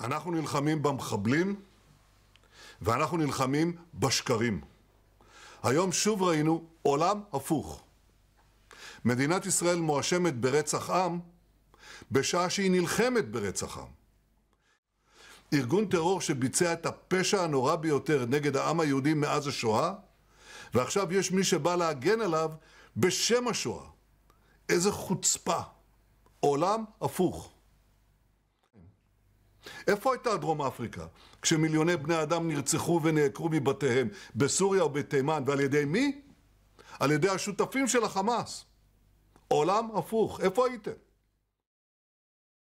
אנחנו נלחמים במחבלים ואנחנו נלחמים בשקרים. היום שוב ראינו עולם הפוך. מדינת ישראל מואשמת ברצח עם בשעה שהיא נלחמת ברצח עם. ארגון טרור שביצע את הפשע הנורא ביותר נגד העם היהודי מאז השואה, ועכשיו יש מי שבא להגן עליו בשם השואה. איזה חוצפה. עולם הפוך. איפה הייתה דרום אפריקה? כשמיליוני בני אדם נרצחו ונעקרו מבתיהם בסוריה ובתימן, ועל ידי מי? על ידי השותפים של החמאס. עולם הפוך, איפה הייתם?